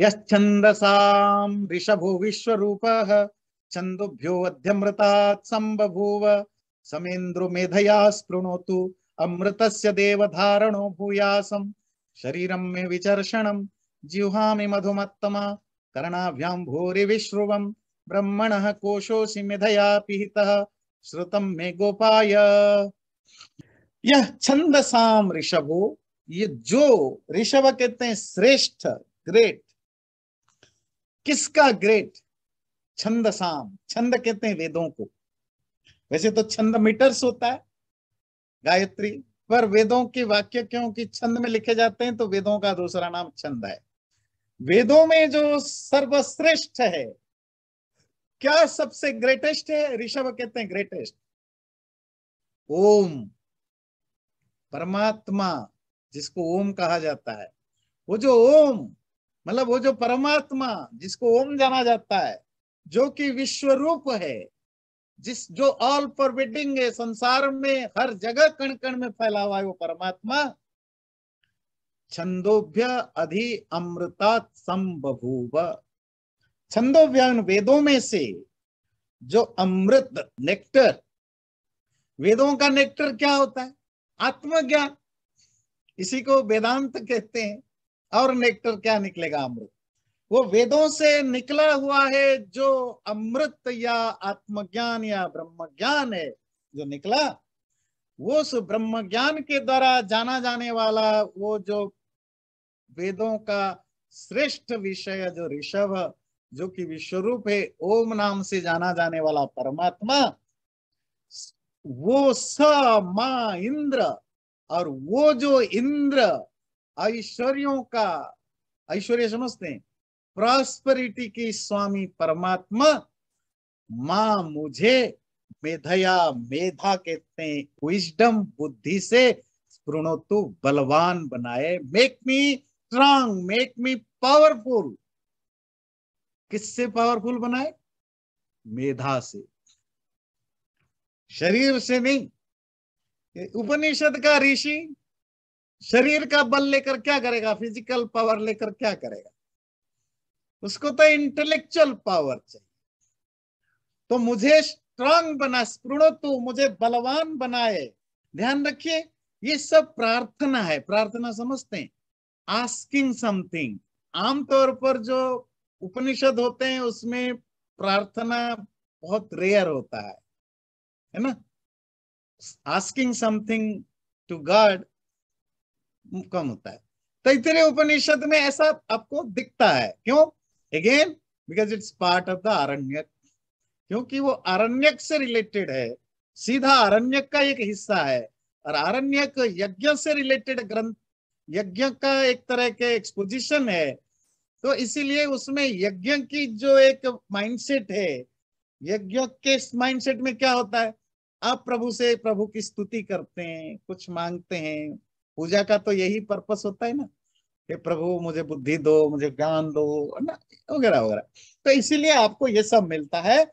यश्छन्दसाम् ऋषभ विश्व छन्दोभ्यो संबूव समेन्द्र मेधया स्पृणोत अमृत से देवधारणो भूयासम् शरीर मे विचर्षण जिह्वामि मधुमत्तमा कर्णाभ्या भूरी विश्रुव ब्रह्मण कोशोसि मेधया पिहितः श्रुत मे गोपाय यह छंदसाम ऋषभ ये जो ऋषभ कहते हैं श्रेष्ठ ग्रेट किसका ग्रेट छंद साम छंद कहते हैं वेदों को वैसे तो छंद मीटर्स होता है गायत्री पर वेदों के वाक्य क्योंकि छंद में लिखे जाते हैं तो वेदों का दूसरा नाम छंद है वेदों में जो सर्वश्रेष्ठ है क्या सबसे ग्रेटेस्ट है ऋषभ कहते हैं ग्रेटेस्ट ओम परमात्मा जिसको ओम कहा जाता है वो जो ओम मतलब वो जो परमात्मा जिसको ओम जाना जाता है जो कि विश्व रूप है जिस जो ऑल परबिडिंग है संसार में हर जगह कण कण में फैला हुआ है वो परमात्मा छंदोभ्य अधि अमृता संबभूव छंदोभ्यान वेदों में से जो अमृत नेक्टर वेदों का नेक्टर क्या होता है आत्मज्ञान इसी को वेदांत कहते हैं और नेक्टर क्या निकलेगा अमृत वो वेदों से निकला हुआ है जो अमृत या आत्मज्ञान या ब्रह्म ज्ञान है जो निकला वो उस ब्रह्म ज्ञान के द्वारा जाना जाने वाला वो जो वेदों का श्रेष्ठ विषय जो ऋषभ जो कि विश्वरूप है ओम नाम से जाना जाने वाला परमात्मा वो स मां इंद्र और वो जो इंद्र ऐश्वर्यों का ऐश्वर्य समझते हैं प्रॉस्परिटी की स्वामी परमात्मा माँ मुझे मेधया मेधा कहते हैं विजडम बुद्धि से स्पृणोतु बलवान बनाए make me strong make me powerful किससे पावरफुल बनाए मेधा से शरीर से नहीं उपनिषद का ऋषि शरीर का बल लेकर क्या करेगा फिजिकल पावर लेकर क्या करेगा उसको तो इंटेलेक्चुअल पावर चाहिए तो मुझे स्ट्रांग बना स्पृणो तो मुझे बलवान बनाए ध्यान रखिए ये सब प्रार्थना है प्रार्थना समझते हैं आस्किंग समथिंग आमतौर पर जो उपनिषद होते हैं उसमें प्रार्थना बहुत रेयर होता है है ना आस्किंग समथिंग टू गॉड कम होता है तैतरीय तो उपनिषद में ऐसा आपको दिखता है क्यों again because it's part of the आरण्यक क्योंकि वो आरण्यक से रिलेटेड है सीधा आरण्यक का एक हिस्सा है और आरण्यक यज्ञ से रिलेटेड ग्रंथ यज्ञ का एक तरह के एक्सपोजिशन है तो इसीलिए उसमें यज्ञ की जो एक माइंडसेट है यज्ञ के माइंडसेट में क्या होता है आप प्रभु से प्रभु की स्तुति करते हैं कुछ मांगते हैं पूजा का तो यही पर्पस होता है ना कि प्रभु मुझे बुद्धि दो मुझे ज्ञान दो ना वगैरह वगैरह तो इसीलिए आपको ये सब मिलता है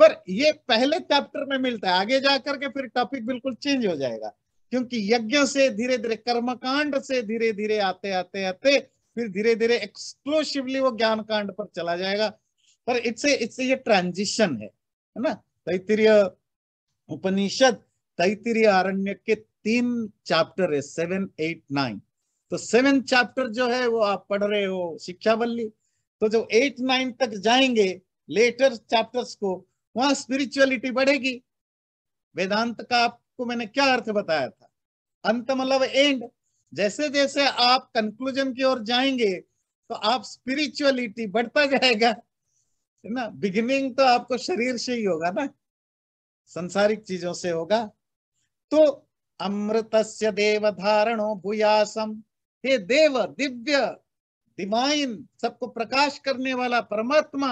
पर ये पहले चैप्टर में मिलता है आगे जाकर के फिर टॉपिक बिल्कुल चेंज हो जाएगा क्योंकि यज्ञ से धीरे धीरे कर्मकांड से धीरे धीरे आते आते आते फिर धीरे धीरे एक्सक्लूसिवली वो ज्ञान कांड पर चला जाएगा पर इससे इससे ये ट्रांजिशन है है ना तैतरीय उपनिषद तैतरीय आरण्य के तीन चैप्टर है सेवन एट नाइन तो सेवन चैप्टर जो है वो आप पढ़ रहे हो शिक्षा बल्ली तो जो एट नाइन तक जाएंगे लेटर चैप्टर्स को वहां स्पिरिचुअलिटी बढ़ेगी वेदांत का आपको मैंने क्या अर्थ बताया था अंत मतलब एंड जैसे जैसे आप कंक्लूजन की ओर जाएंगे तो आप स्पिरिचुअलिटी बढ़ता जाएगा है ना बिगिनिंग तो आपको शरीर से ही होगा ना संसारिक चीजों से होगा तो अमृतस्य देव धारणो भूयासम हे देव दिव्य डिवाइन सबको प्रकाश करने वाला परमात्मा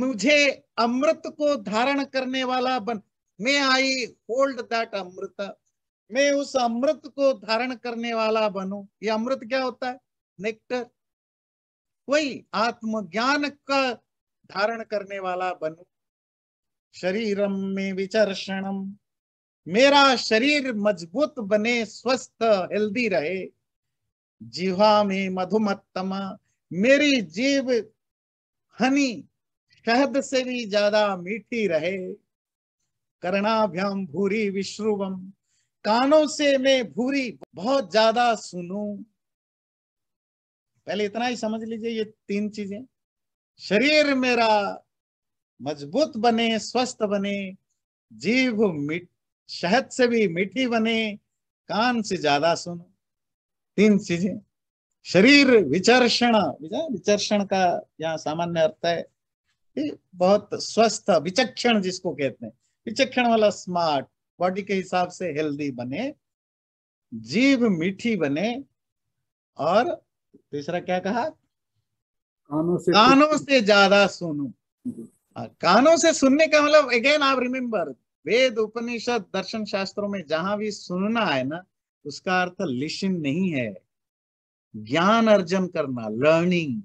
मुझे अमृत को धारण करने वाला बन मैं आई होल्ड दैट अमृत मैं उस अमृत को धारण करने वाला बनू ये अमृत क्या होता है नेक्टर कोई आत्मज्ञान का धारण करने वाला बनू शरीरम में विचर्षणम मेरा शरीर मजबूत बने स्वस्थ हेल्दी रहे जीवा में मधुमत्तम मेरी जीव हनी शहद से भी ज्यादा मीठी रहे कर्णाभ्याम भूरी विश्रुवम कानों से मैं भूरी बहुत ज्यादा सुनू पहले इतना ही समझ लीजिए ये तीन चीजें शरीर मेरा मजबूत बने स्वस्थ बने जीव मिट शहद से भी मीठी बने कान से ज्यादा सुनो तीन चीजें शरीर विचर्षण विचर्षण का यहाँ सामान्य अर्थ है कि बहुत स्वस्थ विचक्षण जिसको कहते हैं विचक्षण वाला स्मार्ट बॉडी के हिसाब से हेल्दी बने जीव मीठी बने और तीसरा क्या कहा कानों से कानों से ज्यादा सुनो हाँ, कानों से सुनने का मतलब अगेन आप रिमेम्बर वेद उपनिषद दर्शन शास्त्रों में जहां भी सुनना है ना उसका अर्थ लिशन नहीं है ज्ञान अर्जन करना लर्निंग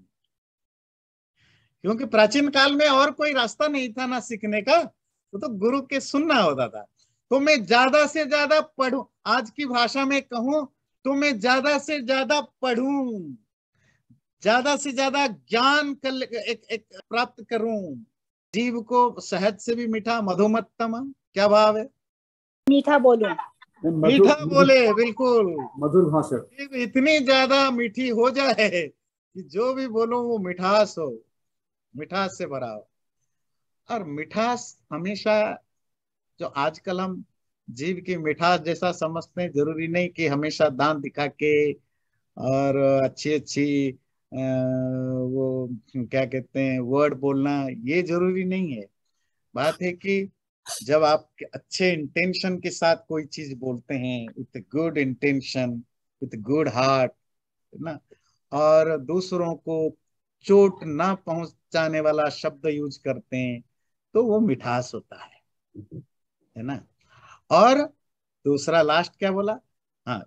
क्योंकि प्राचीन काल में और कोई रास्ता नहीं था ना सीखने का तो, तो गुरु के सुनना होता था तो मैं ज्यादा से ज्यादा पढ़ू आज की भाषा में कहूं तो मैं ज्यादा से ज्यादा पढ़ू ज्यादा से ज्यादा ज्ञान कर एक, एक प्राप्त करूं जीव को सहज से भी मीठा मधुमत्तम क्या भाव है मीठा बोले मीठा बोले बिल्कुल मधुर भाषण इतनी ज्यादा मीठी हो जाए कि जो भी बोलो वो मिठास हो मिठास से भरा हो और मिठास हमेशा जो आजकल हम जीव की मिठास जैसा समझते हैं जरूरी नहीं कि हमेशा दांत दिखा के और अच्छी अच्छी वो क्या कहते हैं वर्ड बोलना ये जरूरी नहीं है बात है कि जब आप अच्छे इंटेंशन के साथ कोई चीज बोलते हैं with good intention with good heart ना और दूसरों को चोट ना पहुंचाने वाला शब्द यूज करते हैं तो वो मिठास होता है है ना और दूसरा लास्ट क्या बोला हाँ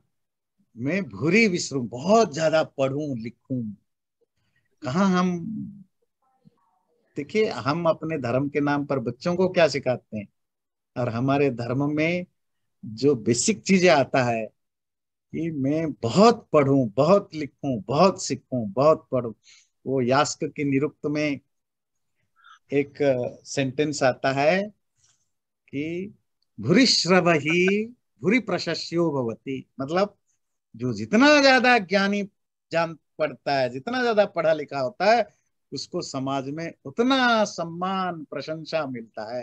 मैं भूरी विसरू बहुत ज्यादा पढ़ू लिखू कहा हम देखिए हम अपने धर्म के नाम पर बच्चों को क्या सिखाते हैं और हमारे धर्म में जो बेसिक चीजें आता है कि मैं बहुत पढ़ूं बहुत लिखूं बहुत सीखूं बहुत पढ़ू वो यास्क के निरुक्त में एक सेंटेंस आता है कि भूरी श्रव ही भूरी प्रशस्यो भवती मतलब जो जितना ज्यादा ज्ञानी जान पढ़ता है जितना ज्यादा पढ़ा लिखा होता है उसको समाज में उतना सम्मान प्रशंसा मिलता है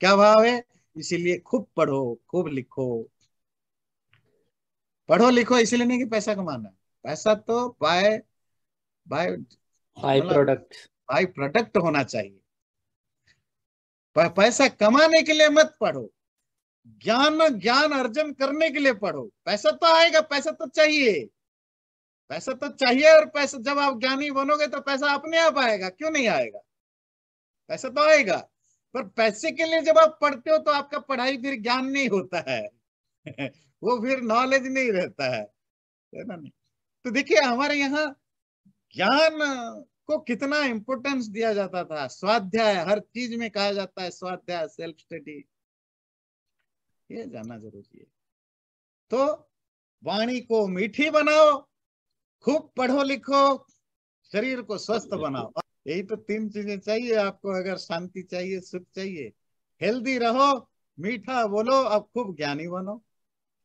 क्या भाव है इसीलिए खूब पढ़ो खूब लिखो पढ़ो लिखो इसीलिए नहीं कि पैसा कमाना पैसा तो by by by product by product होना चाहिए पैसा कमाने के लिए मत पढ़ो ज्ञान ज्ञान अर्जन करने के लिए पढ़ो पैसा तो आएगा पैसा तो चाहिए पैसा तो चाहिए और पैसा जब आप ज्ञानी बनोगे तो पैसा अपने आप आएगा क्यों नहीं आएगा पैसा तो आएगा पर पैसे के लिए जब आप पढ़ते हो तो आपका पढ़ाई फिर ज्ञान नहीं होता है वो फिर नॉलेज नहीं रहता है ना नहीं तो देखिए हमारे यहाँ ज्ञान को कितना इंपोर्टेंस दिया जाता था स्वाध्याय हर चीज में कहा जाता है स्वाध्याय सेल्फ स्टडी ये जानना जरूरी है तो वाणी को मीठी बनाओ खूब पढ़ो लिखो शरीर को स्वस्थ बनाओ यही तो तीन चीजें चाहिए आपको अगर शांति चाहिए सुख चाहिए हेल्दी रहो मीठा बोलो अब खूब ज्ञानी बनो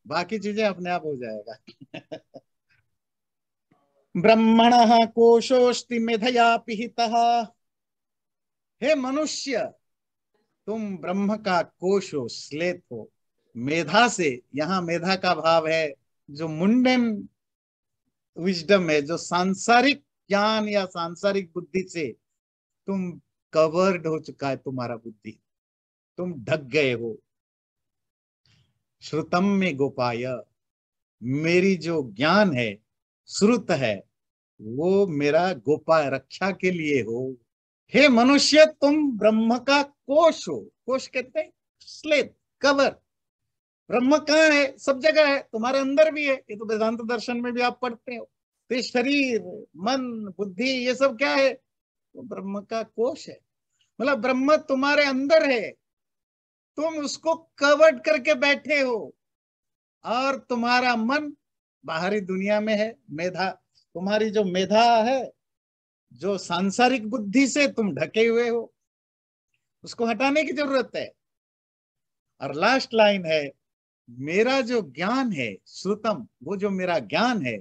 बाकी चीजें अपने आप हो जाएगा ब्रह्मण कोशोस्ति मेधया पिहिता हे मनुष्य तुम ब्रह्म का कोश हो स्लेत हो मेधा से यहाँ मेधा का भाव है जो मुंडन विजडम है जो सांसारिक ज्ञान या सांसारिक बुद्धि से तुम कवर्ड हो चुका है तुम्हारा बुद्धि तुम ढक गए हो श्रुतम में गोपाय मेरी जो ज्ञान है श्रुत है वो मेरा गोपाय रक्षा के लिए हो हे मनुष्य तुम ब्रह्म का कोश हो कोश कहते हैं स्लेट कवर ब्रह्म कहाँ है सब जगह है तुम्हारे अंदर भी है ये तो वेदांत दर्शन में भी आप पढ़ते हो तो ये शरीर मन बुद्धि ये सब क्या है तो ब्रह्म का कोश है मतलब ब्रह्म तुम्हारे अंदर है तुम उसको कवर्ड करके बैठे हो और तुम्हारा मन बाहरी दुनिया में है मेधा तुम्हारी जो मेधा है जो सांसारिक बुद्धि से तुम ढके हुए हो उसको हटाने की जरूरत है और लास्ट लाइन है मेरा जो ज्ञान है श्रुतम वो जो मेरा ज्ञान है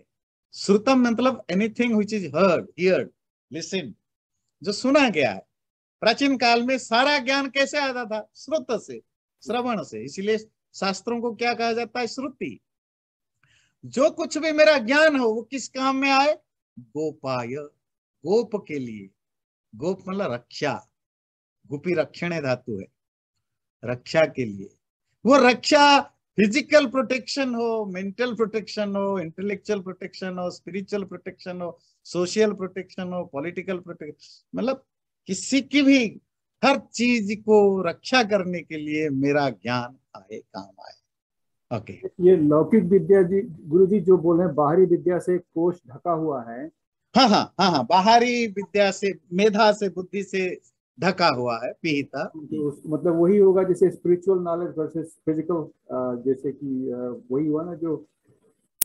श्रुतम मतलब anything which is heard heard listen जो सुना गया है प्राचीन काल में सारा ज्ञान कैसे आता था श्रुत से श्रवण से इसीलिए शास्त्रों को क्या कहा जाता है श्रुति जो कुछ भी मेरा ज्ञान हो वो किस काम में आए गोपाय गोप के लिए गोप मतलब रक्षा गोपी रक्षण धातु है रक्षा के लिए वो रक्षा फिजिकल प्रोटेक्शन हो मेंटल प्रोटेक्शन हो इंटेलेक्चुअल प्रोटेक्शन हो स्पिरिचुअल प्रोटेक्शन हो सोशल प्रोटेक्शन हो पॉलिटिकल प्रोटेक्शन मतलब किसी की भी हर चीज को रक्षा करने के लिए मेरा ज्ञान आए काम आए ओके ये लौकिक विद्या जी गुरु जी जो बोल रहे बाहरी विद्या से कोष ढका हुआ है हाँ हाँ हाँ हाँ बाहरी विद्या से मेधा से बुद्धि से ढका हुआ है पिहिता तो मतलब वही होगा जैसे स्पिरिचुअल नॉलेज वर्सेस फिजिकल जैसे कि वही हुआ ना जो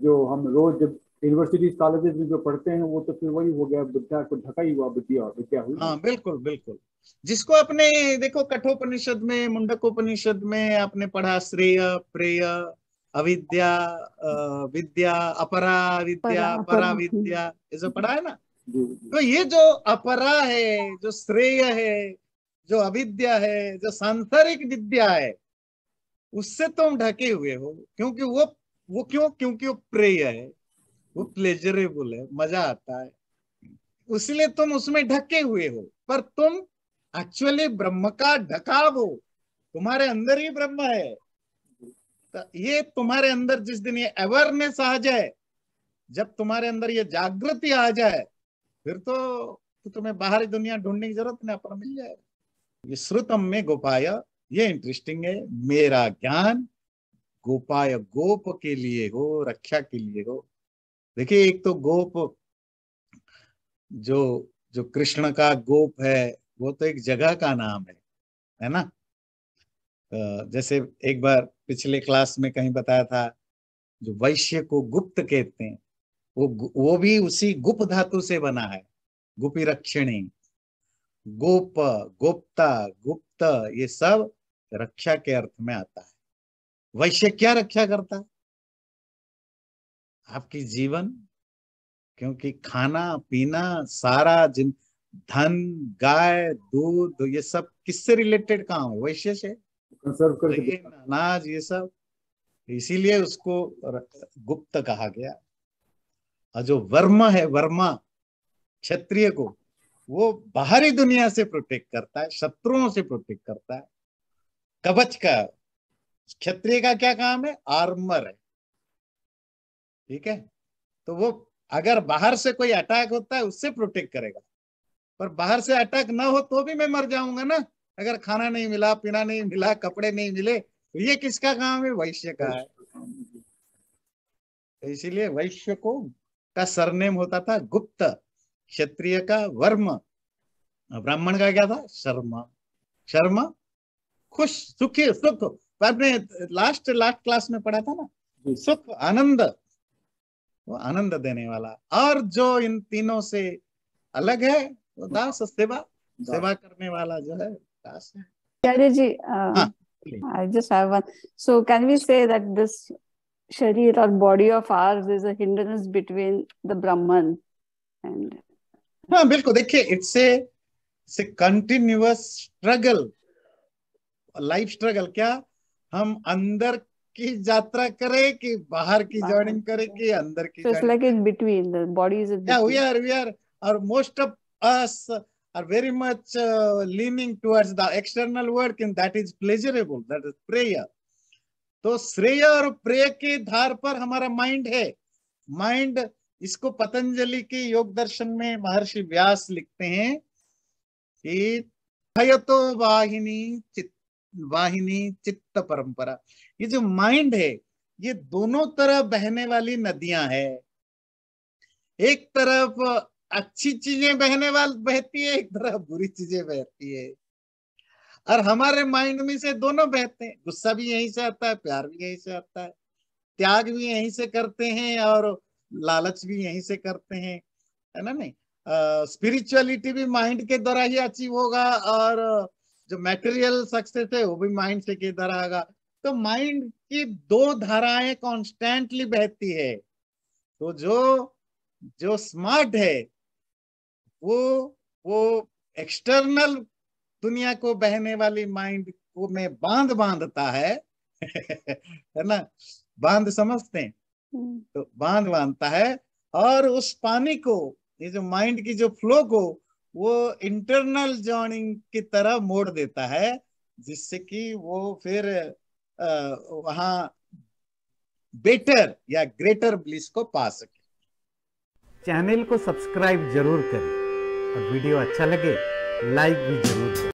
जो हम रोज जब यूनिवर्सिटीज कॉलेजेस में जो पढ़ते हैं वो तो फिर वही हो गया विद्या को ढका ही हुआ विद्या तो विद्या हुई हाँ बिल्कुल बिल्कुल जिसको अपने देखो कठोपनिषद में मुंडकोपनिषद में आपने पढ़ा श्रेय प्रेय अविद्या विद्या अपरा विद्या परा विद्या ये सब पढ़ा है ना तो ये जो अपरा है जो श्रेय है जो अविद्या है जो सांसारिक विद्या है उससे तुम तो ढके हुए हो क्योंकि वो वो क्यों क्योंकि वो प्रेय है वो प्लेजरेबल है मजा आता है उसलिए तुम उसमें ढके हुए हो पर तुम एक्चुअली ब्रह्म का ढकाव हो तुम्हारे अंदर ही ब्रह्म है तो ये तुम्हारे अंदर जिस दिन ये अवेयरनेस आ जाए जब तुम्हारे अंदर ये जागृति आ जाए फिर तो, तो, तुम्हें बाहरी दुनिया ढूंढने की जरूरत नहीं अपना मिल जाएगा ये श्रुतम में गोपाय ये इंटरेस्टिंग है मेरा ज्ञान गोपाय गोप के लिए हो रक्षा के लिए हो देखिए एक तो गोप जो जो कृष्ण का गोप है वो तो एक जगह का नाम है है ना जैसे एक बार पिछले क्लास में कहीं बताया था जो वैश्य को गुप्त कहते हैं वो वो भी उसी गुप धातु से बना है गुपी रक्षिणी गोप गोप्ता गुप्त ये सब रक्षा के अर्थ में आता है वैश्य क्या रक्षा करता है आपकी जीवन क्योंकि खाना पीना सारा जिन धन गाय दूध ये सब किससे रिलेटेड काम है वैश्य से तो अनाज ये सब इसीलिए उसको गुप्त कहा गया जो वर्मा है वर्मा क्षत्रिय को वो बाहरी दुनिया से प्रोटेक्ट करता है शत्रुओं से प्रोटेक्ट करता है कवच का क्षत्रिय का क्या काम है आर्मर है ठीक है तो वो अगर बाहर से कोई अटैक होता है उससे प्रोटेक्ट करेगा पर बाहर से अटैक ना हो तो भी मैं मर जाऊंगा ना अगर खाना नहीं मिला पीना नहीं मिला कपड़े नहीं मिले तो ये किसका काम है वैश्य का है इसीलिए वैश्य को का सरनेम होता था गुप्त क्षत्रिय का वर्म ब्राह्मण का क्या था शर्मा शर्मा खुश सुखी सुख आपने लास्ट लास्ट क्लास में पढ़ा था ना सुख आनंद वो आनंद देने वाला और जो इन तीनों से अलग है वो दास सेवा सेवा करने वाला जो है दास है जी I just have one so can we say that this शरीर और body of ours is a between the the and हाँ बिल्कुल देखिए it's a continuous struggle life struggle क्या हम अंदर की यात्रा करें कि बाहर की जॉइनिंग करें कि अंदर की it's like in between the body is या वी आर वी आर और most of us are very much leaning towards the external world in that is pleasurable that is प्रेयर तो श्रेय और प्रेय के धार पर हमारा माइंड है माइंड इसको पतंजलि के योग दर्शन में महर्षि व्यास लिखते हैं कि तो वाहिनी चित वाहिनी चित्त परंपरा ये जो माइंड है ये दोनों तरफ बहने वाली नदियां है एक तरफ अच्छी चीजें बहने वाल बहती है एक तरफ बुरी चीजें बहती है और हमारे माइंड में से दोनों बहते हैं गुस्सा भी यहीं से आता है प्यार भी यहीं से आता है त्याग भी यहीं से करते हैं और लालच भी यहीं से करते हैं है ना नहीं स्पिरिचुअलिटी uh, भी माइंड के द्वारा ही अचीव होगा और जो मेटेरियल सक्सेस है वो भी माइंड से के द्वारा आएगा तो माइंड की दो धाराएं कॉन्स्टेंटली बहती है तो जो जो स्मार्ट है वो वो एक्सटर्नल दुनिया को बहने वाली माइंड को में बांध बांधता है है ना बांध समझते हैं हम्म। तो बांध बांधता है और उस पानी को ये जो माइंड की जो फ्लो को वो इंटरनल जॉइनिंग की तरह मोड़ देता है जिससे कि वो फिर वहां बेटर या ग्रेटर ब्लिस को पा सके चैनल को सब्सक्राइब जरूर करें और वीडियो अच्छा लगे लाइक भी जरूर करें